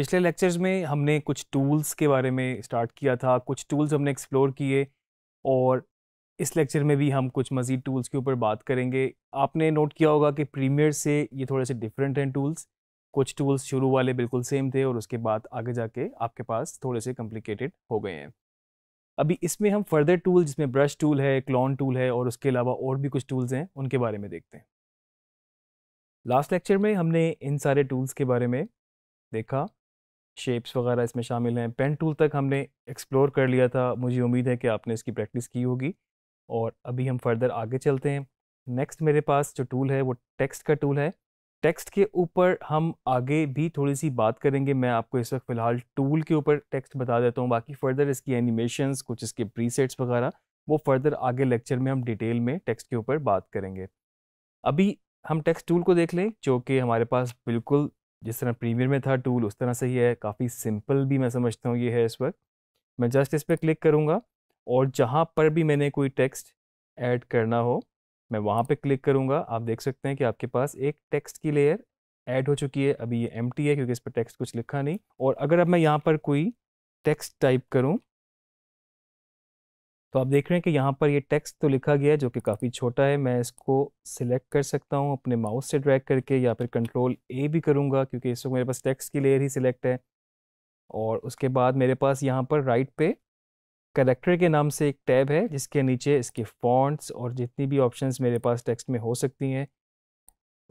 पिछले लेक्चर्स में हमने कुछ टूल्स के बारे में स्टार्ट किया था कुछ टूल्स हमने एक्सप्लोर किए और इस लेक्चर में भी हम कुछ मज़ीद टूल्स के ऊपर बात करेंगे आपने नोट किया होगा कि प्रीमियर से ये थोड़े से डिफरेंट हैं टूल्स कुछ टूल्स शुरू वाले बिल्कुल सेम थे और उसके बाद आगे जाके आपके पास थोड़े से कॉम्प्लिकेटेड हो गए हैं अभी इसमें हम फर्दर टूल जिसमें ब्रश टूल है क्लॉन टूल है और उसके अलावा और भी कुछ टूल्स हैं उनके बारे में देखते हैं लास्ट लेक्चर में हमने इन सारे टूल्स के बारे में देखा शेप्स वगैरह इसमें शामिल हैं पेन टूल तक हमने एक्सप्लोर कर लिया था मुझे उम्मीद है कि आपने इसकी प्रैक्टिस की होगी और अभी हम फर्दर आगे चलते हैं नेक्स्ट मेरे पास जो टूल है वो टेक्स्ट का टूल है टेक्स्ट के ऊपर हम आगे भी थोड़ी सी बात करेंगे मैं आपको इस वक्त फ़िलहाल टूल के ऊपर टेक्स्ट बता देता हूँ बाकी फ़र्दर इसकी एनिमेशन कुछ इसके प्रीसेट्स वगैरह वो फर्दर आगे लेक्चर में हम डिटेल में टेक्स्ट के ऊपर बात करेंगे अभी हम टेक्स्ट टूल को देख लें जो कि हमारे पास बिल्कुल जिस तरह प्रीमियर में था टूल उस तरह से ही है काफ़ी सिंपल भी मैं समझता हूँ ये है इस वक्त मैं जस्ट इस पर क्लिक करूँगा और जहाँ पर भी मैंने कोई टेक्स्ट ऐड करना हो मैं वहाँ पे क्लिक करूँगा आप देख सकते हैं कि आपके पास एक टेक्स्ट की लेयर ऐड हो चुकी है अभी ये एम है क्योंकि इस पर टेक्स्ट कुछ लिखा नहीं और अगर अब मैं यहाँ पर कोई टेक्स्ट टाइप करूँ तो आप देख रहे हैं कि यहाँ पर ये टेक्स्ट तो लिखा गया है जो कि काफ़ी छोटा है मैं इसको सिलेक्ट कर सकता हूँ अपने माउस से ड्रैग करके या फिर कंट्रोल ए भी करूँगा क्योंकि इस वक्त मेरे पास टेक्स्ट की लेयर ही सिलेक्ट है और उसके बाद मेरे पास यहाँ पर राइट पे करेक्टर के नाम से एक टैब है जिसके नीचे इसके फॉन्ट्स और जितनी भी ऑप्शन मेरे पास टेक्स्ट में हो सकती हैं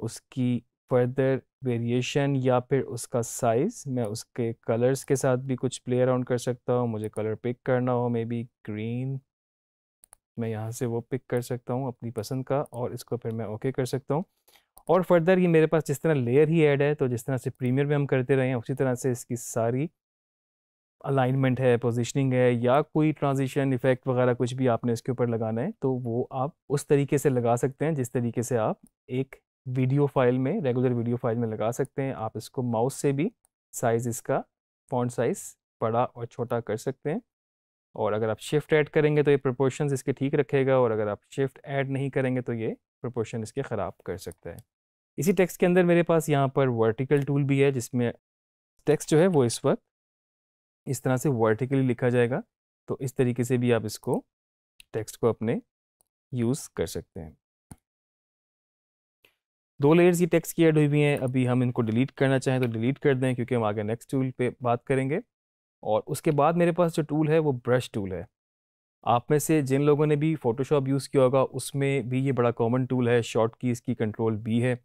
उसकी फर्दर वेरिएशन या फिर उसका साइज़ मैं उसके कलर्स के साथ भी कुछ प्ले अराउंड कर सकता हूँ मुझे कलर पिक करना हो मे बी ग्रीन मैं यहाँ से वो पिक कर सकता हूँ अपनी पसंद का और इसको फिर मैं ओके कर सकता हूँ और फर्दर ये मेरे पास जिस तरह लेयर ही ऐड है तो जिस तरह से प्रीमियर में हम करते रहे हैं उसी तरह से इसकी सारी अलाइनमेंट है पोजीशनिंग है या कोई ट्रांजिशन इफेक्ट वगैरह कुछ भी आपने इसके ऊपर लगाना है तो वो आप उस तरीके से लगा सकते हैं जिस तरीके से आप एक वीडियो फाइल में रेगुलर वीडियो फाइल में लगा सकते हैं आप इसको माउस से भी साइज़ इसका फॉन्ट साइज़ बड़ा और छोटा कर सकते हैं और अगर आप शिफ्ट ऐड करेंगे तो ये प्रपोर्शन इसके ठीक रखेगा और अगर आप शिफ्ट ऐड नहीं करेंगे तो ये प्रपोर्शन इसके ख़राब कर सकता है इसी टेक्स्ट के अंदर मेरे पास यहाँ पर वर्टिकल टूल भी है जिसमें टेक्स्ट जो है वो इस वक्त इस तरह से वर्टिकली लिखा जाएगा तो इस तरीके से भी आप इसको टेक्स्ट को अपने यूज़ कर सकते हैं दो लेयर्स ये टेक्स्ट की ऐड हुई हुई हैं अभी हम इनको डिलीट करना चाहें तो डिलीट कर दें क्योंकि हम आगे नेक्स्ट टूल पे बात करेंगे और उसके बाद मेरे पास जो टूल है वो ब्रश टूल है आप में से जिन लोगों ने भी फ़ोटोशॉप यूज़ किया होगा उसमें भी ये बड़ा कॉमन टूल है शॉर्ट की इसकी कंट्रोल बी है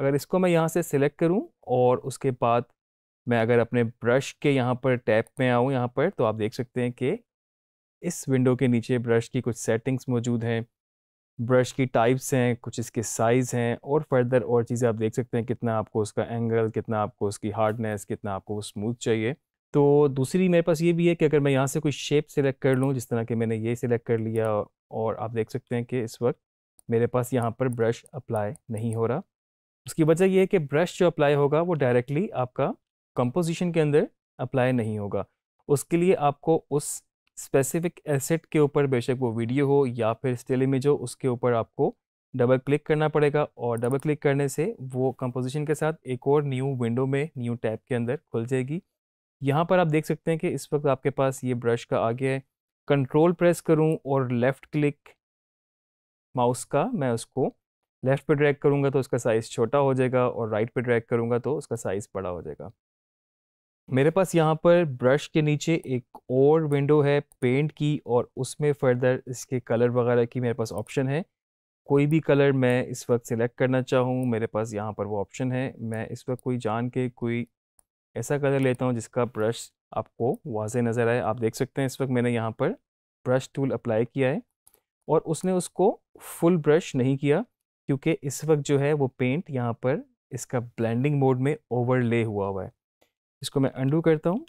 अगर इसको मैं यहाँ से सिलेक्ट करूँ और उसके बाद मैं अगर अपने ब्रश के यहाँ पर टैप में आऊँ यहाँ पर तो आप देख सकते हैं कि इस विंडो के नीचे ब्रश की कुछ सेटिंग्स मौजूद हैं ब्रश की टाइप्स हैं कुछ इसके साइज़ हैं और फर्दर और चीज़ें आप देख सकते हैं कितना आपको उसका एंगल कितना आपको उसकी हार्डनेस कितना आपको वो स्मूथ चाहिए तो दूसरी मेरे पास ये भी है कि अगर मैं यहाँ से कोई शेप सिलेक्ट कर लूँ जिस तरह के मैंने ये सिलेक्ट कर लिया और आप देख सकते हैं कि इस वक्त मेरे पास यहाँ पर ब्रश अप्लाई नहीं हो रहा उसकी वजह यह है कि ब्रश जो अप्लाई होगा वो डायरेक्टली आपका कंपोजिशन के अंदर अप्लाई नहीं होगा उसके लिए आपको उस स्पेसिफिक एसेट के ऊपर बेशक वो वीडियो हो या फिर स्टिल इमेज हो उसके ऊपर आपको डबल क्लिक करना पड़ेगा और डबल क्लिक करने से वो कंपोजिशन के साथ एक और न्यू विंडो में न्यू टैब के अंदर खुल जाएगी यहाँ पर आप देख सकते हैं कि इस वक्त आपके पास ये ब्रश का आगे है कंट्रोल प्रेस करूँ और लेफ़्ट क्लिक माउस का मैं उसको लेफ़्ट पे ड्रैग करूँगा तो उसका साइज़ छोटा हो जाएगा और राइट पे ड्रैग करूँगा तो उसका साइज़ बड़ा हो जाएगा मेरे पास यहाँ पर ब्रश के नीचे एक और विंडो है पेंट की और उसमें फर्दर इसके कलर वगैरह की मेरे पास ऑप्शन है कोई भी कलर मैं इस वक्त सिलेक्ट करना चाहूँ मेरे पास यहाँ पर वो ऑप्शन है मैं इस वक्त कोई जान के कोई ऐसा कलर लेता हूँ जिसका ब्रश आपको वाज नज़र आए आप देख सकते हैं इस वक्त मैंने यहाँ पर ब्रश टूल अप्लाई किया है और उसने उसको फुल ब्रश नहीं किया क्योंकि इस वक्त जो है वो पेंट यहाँ पर इसका ब्लेंडिंग मोड में ओवरले हुआ हुआ है इसको मैं अंडू करता हूँ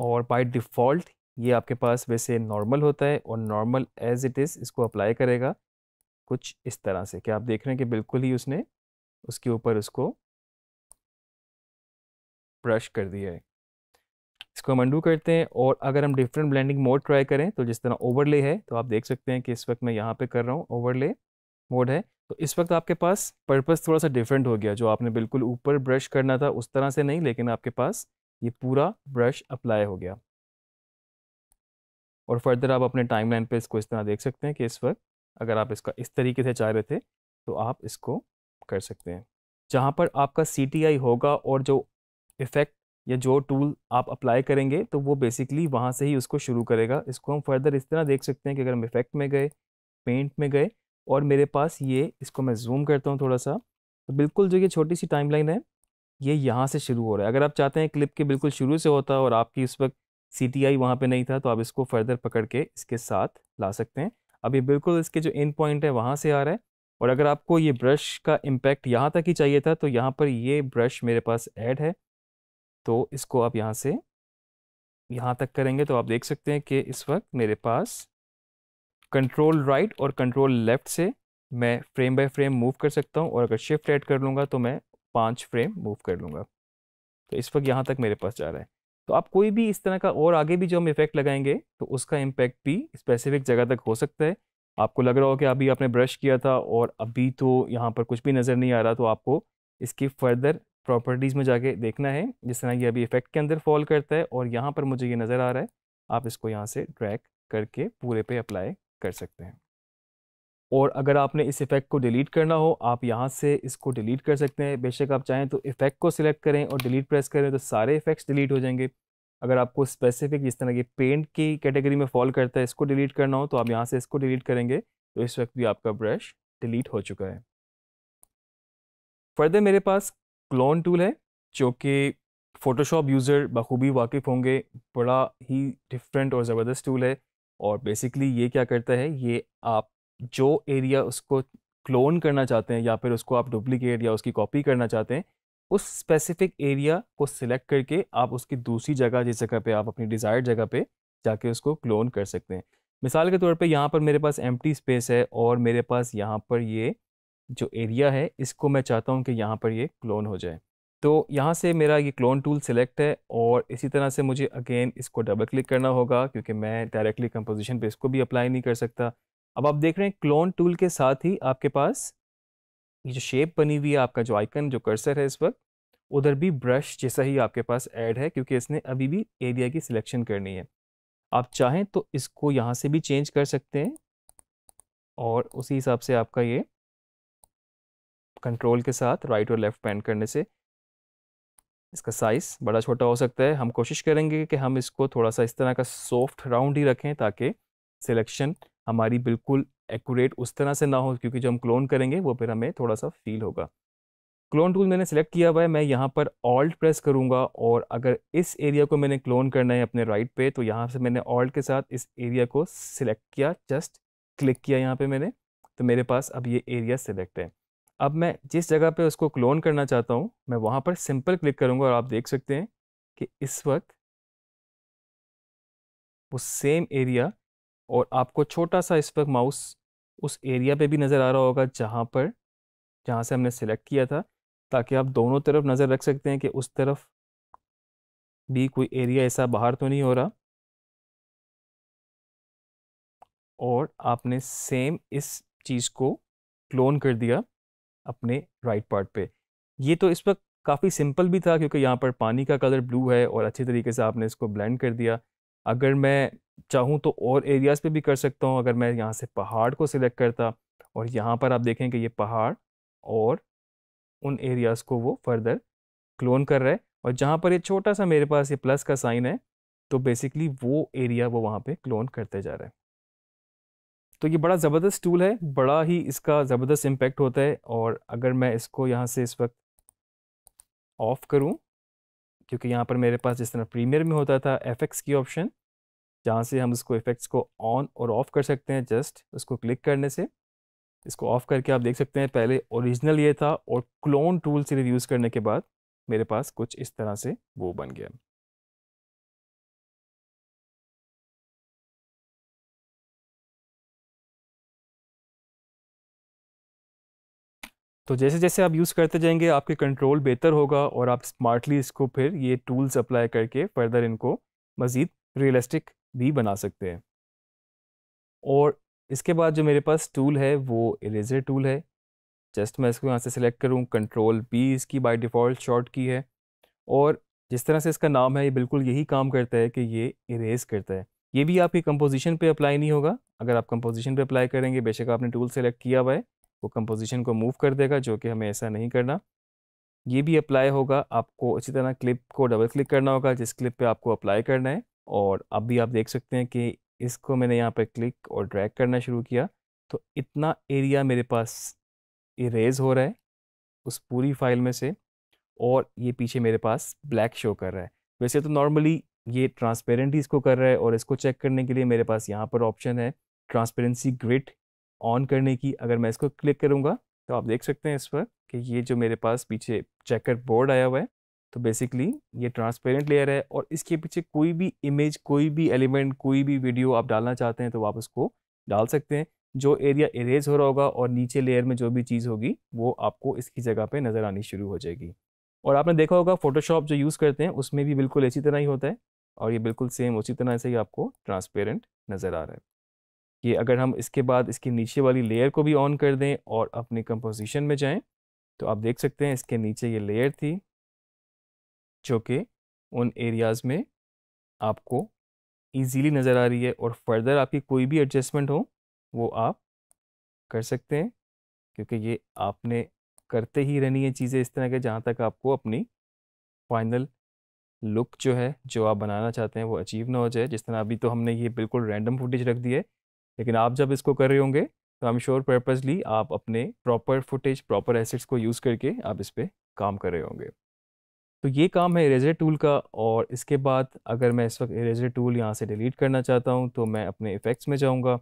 और बाय डिफ़ॉल्ट ये आपके पास वैसे नॉर्मल होता है और नॉर्मल एज इट इज़ इसको अप्लाई करेगा कुछ इस तरह से क्या आप देख रहे हैं कि बिल्कुल ही उसने उसके ऊपर उसको ब्रश कर दिया है इसको हम अंडू करते हैं और अगर हम डिफरेंट ब्लेंडिंग मोड ट्राई करें तो जिस तरह ओवरले है तो आप देख सकते हैं कि इस वक्त मैं यहाँ पे कर रहा हूँ ओवरले मोड है तो इस वक्त आपके पास पर्पज़ थोड़ा सा डिफरेंट हो गया जो आपने बिल्कुल ऊपर ब्रश करना था उस तरह से नहीं लेकिन आपके पास ये पूरा ब्रश अप्लाई हो गया और फर्दर आप अपने टाइमलाइन पे इसको इस तरह देख सकते हैं कि इस वक्त अगर आप इसका इस तरीके से चाह रहे थे तो आप इसको कर सकते हैं जहाँ पर आपका सी होगा और जो इफ़ेक्ट या जो टूल आप अप्लाई करेंगे तो वो बेसिकली वहाँ से ही उसको शुरू करेगा इसको हम फर्दर इस तरह देख सकते हैं कि अगर हम इफेक्ट में गए पेंट में गए और मेरे पास ये इसको मैं जूम करता हूँ थोड़ा सा तो बिल्कुल जो ये छोटी सी टाइमलाइन है ये यहाँ से शुरू हो रहा है अगर आप चाहते हैं क्लिप के बिल्कुल शुरू से होता और आपकी उस वक्त सी टी आई वहाँ पर नहीं था तो आप इसको फर्दर पकड़ के इसके साथ ला सकते हैं अब ये बिल्कुल इसके जो इन पॉइंट है वहाँ से आ रहा है और अगर आपको ये ब्रश का इम्पैक्ट यहाँ तक ही चाहिए था तो यहाँ पर ये ब्रश मेरे पास ऐड है तो इसको आप यहाँ से यहाँ तक करेंगे तो आप देख सकते हैं कि इस वक्त मेरे पास कंट्रोल राइट और कंट्रोल लेफ्ट से मैं फ्रेम बाय फ्रेम मूव कर सकता हूँ और अगर शिफ्ट ऐड कर लूँगा तो मैं पाँच फ्रेम मूव कर लूँगा तो इस वक्त यहाँ तक मेरे पास जा रहा है तो आप कोई भी इस तरह का और आगे भी जो हम इफेक्ट लगाएंगे तो उसका इम्पैक्ट भी स्पेसिफिक जगह तक हो सकता है आपको लग रहा हो कि अभी आपने ब्रश किया था और अभी तो यहाँ पर कुछ भी नज़र नहीं आ रहा तो आपको इसकी फर्दर प्रॉपर्टीज़ में जाके देखना है जिस तरह ये अभी इफेक्ट के अंदर फॉल करता है और यहाँ पर मुझे ये नज़र आ रहा है आप इसको यहाँ से ट्रैक करके पूरे पे अप्लाई कर सकते हैं और अगर आपने इस इफ़ेक्ट को डिलीट करना हो आप यहाँ से इसको डिलीट कर सकते हैं बेशक आप चाहें तो इफ़ेक्ट को सिलेक्ट करें और डिलीट प्रेस करें तो सारे इफ़ेक्ट्स डिलीट हो जाएंगे अगर आपको स्पेसिफिक जिस तरह की पेंट की कैटेगरी में फॉल करता है इसको डिलीट करना हो तो आप यहाँ से इसको डिलीट करेंगे तो इस वक्त भी आपका ब्रश डिलीट हो चुका है फर्दर मेरे पास क्लोन टूल है जो कि फ़ोटोशॉप यूज़र बखूबी वाकिफ़ होंगे बड़ा ही डिफरेंट और ज़बरदस्त टूल है और बेसिकली ये क्या करता है ये आप जो एरिया उसको क्लोन करना चाहते हैं या फिर उसको आप डुप्लीकेट या उसकी कॉपी करना चाहते हैं उस स्पेसिफिक एरिया को सिलेक्ट करके आप उसकी दूसरी जगह जिस जगह पे आप अपनी डिज़ायर्ड जगह पे जाके उसको क्लोन कर सकते हैं मिसाल के तौर पे यहाँ पर मेरे पास एम्प्टी स्पेस है और मेरे पास यहाँ पर ये जो एरिया है इसको मैं चाहता हूँ कि यहाँ पर ये क्लोन हो जाए तो यहाँ से मेरा ये क्लोन टूल सेलेक्ट है और इसी तरह से मुझे अगेन इसको डबल क्लिक करना होगा क्योंकि मैं डायरेक्टली कंपोजिशन पे इसको भी अप्लाई नहीं कर सकता अब आप देख रहे हैं क्लोन टूल के साथ ही आपके पास ये जो शेप बनी हुई है आपका जो आइकन जो कर्सर है इस वक्त उधर भी ब्रश जैसा ही आपके पास ऐड है क्योंकि इसने अभी भी एरिया की सिलेक्शन करनी है आप चाहें तो इसको यहाँ से भी चेंज कर सकते हैं और उसी हिसाब से आपका ये कंट्रोल के साथ राइट और लेफ़्ट पैन करने से इसका साइज़ बड़ा छोटा हो सकता है हम कोशिश करेंगे कि हम इसको थोड़ा सा इस तरह का सॉफ्ट राउंड ही रखें ताकि सिलेक्शन हमारी बिल्कुल एक्यूरेट उस तरह से ना हो क्योंकि जो हम क्लोन करेंगे वो फिर हमें थोड़ा सा फील होगा क्लोन टूल मैंने सेलेक्ट किया हुआ है मैं यहाँ पर ऑल्ट प्रेस करूँगा और अगर इस एरिया को मैंने क्लोन करना है अपने राइट पे तो यहाँ से मैंने ऑल्ट के साथ इस एरिया को सिलेक्ट किया जस्ट क्लिक किया यहाँ पे मैंने तो मेरे पास अब ये एरिया सिलेक्ट है अब मैं जिस जगह पे उसको क्लोन करना चाहता हूँ मैं वहाँ पर सिंपल क्लिक करूँगा और आप देख सकते हैं कि इस वक्त वो सेम एरिया और आपको छोटा सा इस वक्त माउस उस एरिया पे भी नज़र आ रहा होगा जहाँ पर जहाँ से हमने सेलेक्ट किया था ताकि आप दोनों तरफ नज़र रख सकते हैं कि उस तरफ भी कोई एरिया ऐसा बाहर तो नहीं हो रहा और आपने सेम इस चीज़ को क्लोन कर दिया अपने राइट पार्ट पे ये तो इस वक्त काफ़ी सिंपल भी था क्योंकि यहाँ पर पानी का कलर ब्लू है और अच्छे तरीके से आपने इसको ब्लेंड कर दिया अगर मैं चाहूँ तो और एरियाज़ पे भी कर सकता हूँ अगर मैं यहाँ से पहाड़ को सिलेक्ट करता और यहाँ पर आप देखें कि ये पहाड़ और उन एरियाज़ को वो फर्दर क्लोन कर रहा है और जहाँ पर ये छोटा सा मेरे पास ये प्लस का साइन है तो बेसिकली वो एरिया वो वहाँ पर क्लोन करते जा रहा है तो ये बड़ा ज़बरदस्त टूल है बड़ा ही इसका ज़बरदस्त इम्पेक्ट होता है और अगर मैं इसको यहाँ से इस वक्त ऑफ़ करूँ क्योंकि यहाँ पर मेरे पास जिस तरह प्रीमियर में होता था एफेक्ट्स की ऑप्शन जहाँ से हम उसको इफेक्ट्स को ऑन और ऑफ़ कर सकते हैं जस्ट उसको क्लिक करने से इसको ऑफ़ करके आप देख सकते हैं पहले ओरिजिनल ये था और क्लोन टूल सिर्फ यूज़ करने के बाद मेरे पास कुछ इस तरह से वो बन गया तो जैसे जैसे आप यूज़ करते जाएंगे आपके कंट्रोल बेहतर होगा और आप स्मार्टली इसको फिर ये टूल्स अप्लाई करके फर्दर इनको मज़ीद रियलिस्टिक भी बना सकते हैं और इसके बाद जो मेरे पास टूल है वो इरेजर टूल है जस्ट मैं इसको यहाँ से सिलेक्ट करूँ कंट्रोल बी इसकी बाय डिफ़ॉल्ट शॉर्ट की है और जिस तरह से इसका नाम है ये बिल्कुल यही काम करता है कि ये इरेज करता है ये भी आपकी कंपोजिशन पे अप्लाई नहीं होगा अगर आप कंपोजिशन पे अप्लाई करेंगे बेशक आपने टूल सेलेक्ट किया हुआ है वो कंपोजिशन को मूव कर देगा जो कि हमें ऐसा नहीं करना ये भी अप्लाई होगा आपको अच्छी तरह क्लिप को डबल क्लिक करना होगा जिस क्लिप पे आपको अप्लाई करना है और अब भी आप देख सकते हैं कि इसको मैंने यहाँ पर क्लिक और ड्रैग करना शुरू किया तो इतना एरिया मेरे पास इरेज हो रहा है उस पूरी फाइल में से और ये पीछे मेरे पास ब्लैक शो कर रहा है वैसे तो नॉर्मली ये ट्रांसपेरेंट इसको कर रहा है और इसको चेक करने के लिए मेरे पास यहाँ पर ऑप्शन है ट्रांसपेरेंसी ग्रिड ऑन करने की अगर मैं इसको क्लिक करूँगा तो आप देख सकते हैं इस पर कि ये जो मेरे पास पीछे चेकर बोर्ड आया हुआ है तो बेसिकली ये ट्रांसपेरेंट लेयर है और इसके पीछे कोई भी इमेज कोई भी एलिमेंट कोई भी वीडियो आप डालना चाहते हैं तो आप उसको डाल सकते हैं जो एरिया इरेज हो रहा होगा और नीचे लेयर में जो भी चीज़ होगी वो आपको इसकी जगह पे नज़र आनी शुरू हो जाएगी और आपने देखा होगा फोटोशॉप जो यूज़ करते हैं उसमें भी बिल्कुल इसी तरह ही होता है और ये बिल्कुल सेम उसी तरह से ही आपको ट्रांसपेरेंट नज़र आ रहा है कि अगर हम इसके बाद इसके नीचे वाली लेयर को भी ऑन कर दें और अपने कंपोजिशन में जाएं तो आप देख सकते हैं इसके नीचे ये लेयर थी जो कि उन एरियाज़ में आपको इजीली नज़र आ रही है और फर्दर आपकी कोई भी एडजस्टमेंट हो वो आप कर सकते हैं क्योंकि ये आपने करते ही रहनी है चीज़ें इस तरह के जहाँ तक आपको अपनी फाइनल लुक जो है जो आप बनाना चाहते हैं वो अचीव ना हो जाए जिस तरह अभी तो हमने ये बिल्कुल रैंडम फुटेज रख दी है लेकिन आप जब इसको कर रहे होंगे तो आई एम श्योर पर्पजली आप अपने प्रॉपर फुटेज प्रॉपर एसेट्स को यूज़ करके आप इस पर काम कर रहे होंगे तो ये काम है इरेजर टूल का और इसके बाद अगर मैं इस वक्त इरेजर टूल यहाँ से डिलीट करना चाहता हूँ तो मैं अपने इफ़ेक्ट्स में जाऊँगा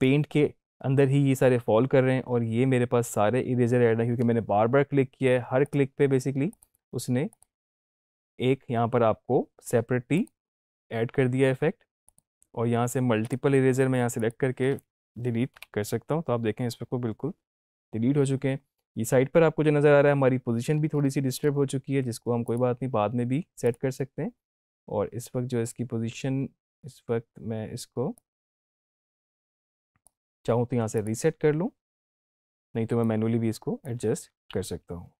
पेंट के अंदर ही ये सारे फॉल कर रहे हैं और ये मेरे पास सारे इरेजर ऐड हैं क्योंकि मैंने बार बार क्लिक किया है हर क्लिक पे बेसिकली उसने एक यहाँ पर आपको सेपरेटली ऐड कर दिया इफेक्ट और यहाँ से मल्टीपल इरेजर मैं यहाँ सेलेक्ट करके डिलीट कर सकता हूँ तो आप देखें इस को बिल्कुल डिलीट हो चुके हैं ये साइड पर आपको जो नज़र आ रहा है हमारी पोजीशन भी थोड़ी सी डिस्टर्ब हो चुकी है जिसको हम कोई बात नहीं बाद में भी सेट कर सकते हैं और इस वक्त जो इसकी पोजीशन इस वक्त मैं इसको चाहूँ तो यहाँ से रीसेट कर लूँ नहीं तो मैं मैनुअली भी इसको एडजस्ट कर सकता हूँ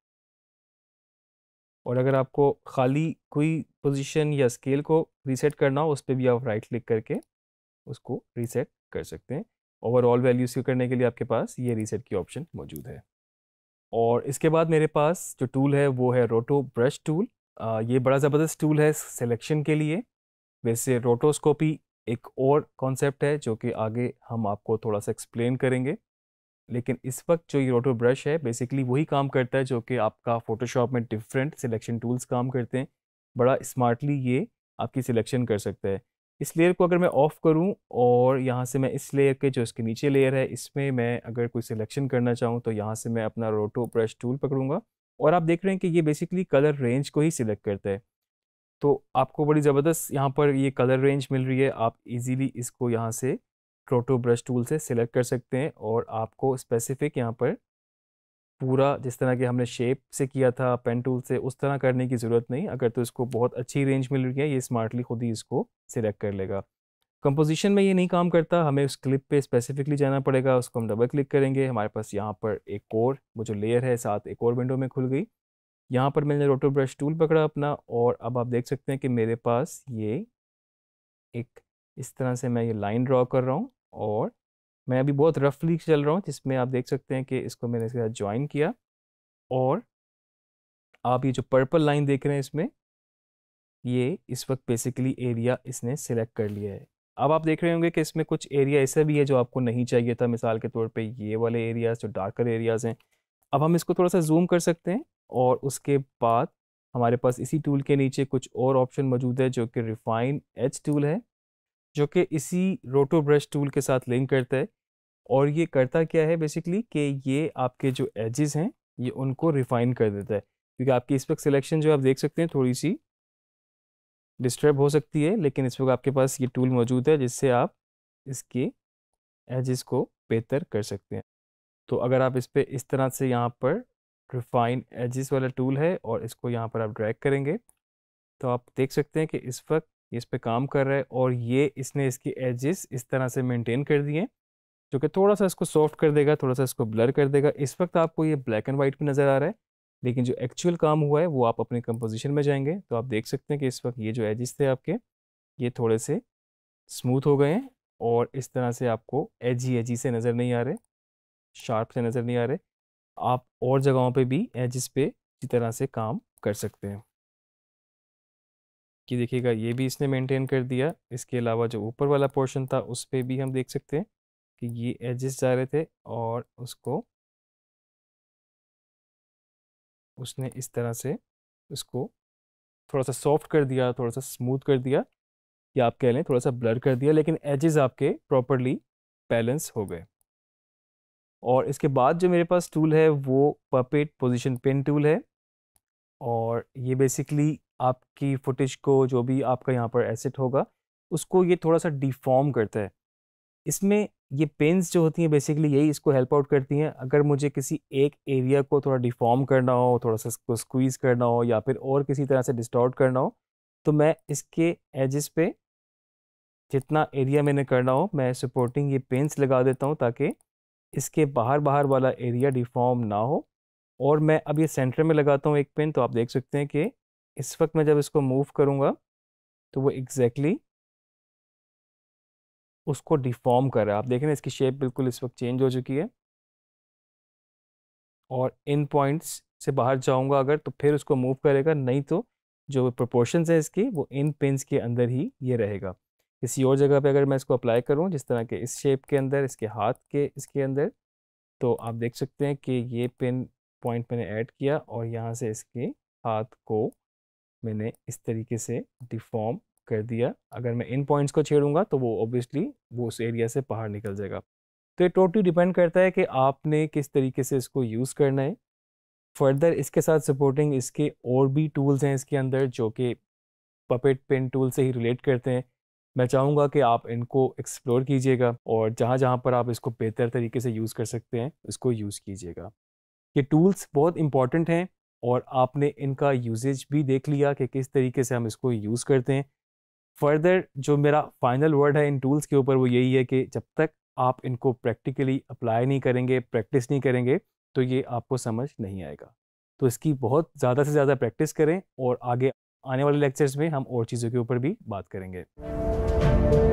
और अगर आपको खाली कोई पोजीशन या स्केल को रीसेट करना हो उस पर भी आप राइट क्लिक करके उसको रीसेट कर सकते हैं ओवरऑल वैल्यूज़ को करने के लिए आपके पास ये रीसेट की ऑप्शन मौजूद है और इसके बाद मेरे पास जो टूल है वो है रोटो ब्रश टूल आ, ये बड़ा ज़बरदस्त टूल है सिलेक्शन के लिए वैसे रोटोस्कोपी एक और कॉन्सेप्ट है जो कि आगे हम आपको थोड़ा सा एक्सप्लेन करेंगे लेकिन इस वक्त जो ये रोटो ब्रश है बेसिकली वही काम करता है जो कि आपका फ़ोटोशॉप में डिफरेंट सिलेक्शन टूल्स काम करते हैं बड़ा स्मार्टली ये आपकी सिलेक्शन कर सकता है इस लेयर को अगर मैं ऑफ़ करूं और यहाँ से मैं इस लेयर के जो इसके नीचे लेयर है इसमें मैं अगर कोई सिलेक्शन करना चाहूँ तो यहाँ से मैं अपना रोटो ब्रश टूल पकड़ूंगा और आप देख रहे हैं कि ये बेसिकली कलर रेंज को ही सिलेक्ट करता है तो आपको बड़ी ज़बरदस्त यहाँ पर ये कलर रेंज मिल रही है आप इजीली इसको यहाँ से प्रोटो ब्रश टूल से सिलेक्ट कर सकते हैं और आपको स्पेसिफिक यहाँ पर पूरा जिस तरह के हमने शेप से किया था पेन टूल से उस तरह करने की ज़रूरत नहीं अगर तो इसको बहुत अच्छी रेंज मिल रही है ये स्मार्टली खुद ही इसको सिलेक्ट कर लेगा कंपोजिशन में ये नहीं काम करता हमें उस क्लिप पे स्पेसिफिकली जाना पड़ेगा उसको हम डबल क्लिक करेंगे हमारे पास यहाँ पर एक और वो जो लेयर है साथ एक और विंडो में खुल गई यहाँ पर मैंने रोटो ब्रश टूल पकड़ा अपना और अब आप देख सकते हैं कि मेरे पास ये एक इस तरह से मैं ये लाइन ड्रॉ कर रहा हूँ और मैं अभी बहुत रफली चल रहा हूँ जिसमें आप देख सकते हैं कि इसको मैंने इसके साथ ज्वाइन किया और आप ये जो पर्पल लाइन देख रहे हैं इसमें ये इस वक्त बेसिकली एरिया इसने सिलेक्ट कर लिया है अब आप देख रहे होंगे कि इसमें कुछ एरिया ऐसा भी है जो आपको नहीं चाहिए था मिसाल के तौर पर ये वाले एरियाज जो डार्कर एरियाज़ हैं अब हम इसको थोड़ा सा जूम कर सकते हैं और उसके बाद हमारे पास इसी टूल के नीचे कुछ और ऑप्शन मौजूद है जो कि रिफाइन एच टूल है जो कि इसी रोटो ब्रश टूल के साथ लिंक करता है और ये करता क्या है बेसिकली कि ये आपके जो एजेस हैं ये उनको रिफाइन कर देता है क्योंकि आपकी इस वक्त सिलेक्शन जो आप देख सकते हैं थोड़ी सी डिस्टर्ब हो सकती है लेकिन इस वक्त आपके पास ये टूल मौजूद है जिससे आप इसके एजेस को बेहतर कर सकते हैं तो अगर आप इस पर इस तरह से यहाँ पर रिफाइन एजेस वाला टूल है और इसको यहाँ पर आप ड्रैग करेंगे तो आप देख सकते हैं कि इस वक्त ये इस पर काम कर रहा है और ये इसने इसकी एजेस इस तरह से मेनटेन कर दिए जो कि थोड़ा सा इसको सॉफ्ट कर देगा थोड़ा सा इसको ब्लर कर देगा इस वक्त आपको ये ब्लैक एंड वाइट भी नज़र आ रहा है लेकिन जो एक्चुअल काम हुआ है वो आप अपने कंपोजिशन में जाएंगे तो आप देख सकते हैं कि इस वक्त ये जो एजिस थे आपके ये थोड़े से स्मूथ हो गए हैं और इस तरह से आपको एजी एजी से नज़र नहीं आ रहे शार्प से नज़र नहीं आ रहे आप और जगहों पे भी एजिस पे इसी तरह से काम कर सकते हैं कि देखिएगा ये भी इसने मेंटेन कर दिया इसके अलावा जो ऊपर वाला पोर्शन था उस पर भी हम देख सकते हैं कि ये एजेस जा रहे थे और उसको उसने इस तरह से उसको थोड़ा सा सॉफ्ट कर दिया थोड़ा सा स्मूथ कर दिया या आप कह लें थोड़ा सा ब्लर कर दिया लेकिन एजेस आपके प्रॉपरली बैलेंस हो गए और इसके बाद जो मेरे पास टूल है वो पपेट पोजिशन पिन टूल है और ये बेसिकली आपकी फुटेज को जो भी आपका यहाँ पर एसेट होगा उसको ये थोड़ा सा डिफॉर्म करता है इसमें ये पेंस जो होती हैं बेसिकली यही इसको हेल्प आउट करती हैं अगर मुझे किसी एक एरिया को थोड़ा डिफॉर्म करना हो थोड़ा सा इसको स्क्वीज़ करना हो या फिर और किसी तरह से डिस्टॉर्ट करना हो तो मैं इसके एजिस पे जितना एरिया मैंने करना हो मैं सपोर्टिंग ये पेंस लगा देता हूँ ताकि इसके बाहर बाहर वाला एरिया डिफॉर्म ना हो और मैं अब ये सेंटर में लगाता हूँ एक पेन तो आप देख सकते हैं कि इस वक्त मैं जब इसको मूव करूँगा तो वो एग्जैक्टली exactly उसको डिफॉर्म कर रहा है आप देख रहे हैं इसकी शेप बिल्कुल इस वक्त चेंज हो चुकी है और इन पॉइंट्स से बाहर जाऊंगा अगर तो फिर उसको मूव करेगा नहीं तो जो प्रपोर्शन है इसकी वो इन पिन के अंदर ही ये रहेगा किसी और जगह पे अगर मैं इसको अप्लाई करूँ जिस तरह के इस शेप के अंदर इसके हाथ के इसके अंदर तो आप देख सकते हैं कि ये पिन पॉइंट मैंने ऐड किया और यहाँ से इसके हाथ को मैंने इस तरीके से डिफॉर्म कर दिया अगर मैं इन पॉइंट्स को छेड़ूंगा तो वो ऑब्वियसली वो उस एरिया से बाहर निकल जाएगा तो ये टोटली डिपेंड करता है कि आपने किस तरीके से इसको यूज़ करना है फर्दर इसके साथ सपोर्टिंग इसके और भी टूल्स हैं इसके अंदर जो कि पपेट पेन टूल से ही रिलेट करते हैं मैं चाहूँगा कि आप इनको एक्सप्लोर कीजिएगा और जहाँ जहाँ पर आप इसको बेहतर तरीके से यूज़ कर सकते हैं इसको यूज़ कीजिएगा ये टूल्स बहुत इंपॉर्टेंट हैं और आपने इनका यूजेज भी देख लिया कि किस तरीके से हम इसको यूज़ करते हैं फर्दर जो मेरा फाइनल वर्ड है इन टूल्स के ऊपर वो यही है कि जब तक आप इनको प्रैक्टिकली अप्लाई नहीं करेंगे प्रैक्टिस नहीं करेंगे तो ये आपको समझ नहीं आएगा तो इसकी बहुत ज़्यादा से ज़्यादा प्रैक्टिस करें और आगे आने वाले लेक्चर्स में हम और चीज़ों के ऊपर भी बात करेंगे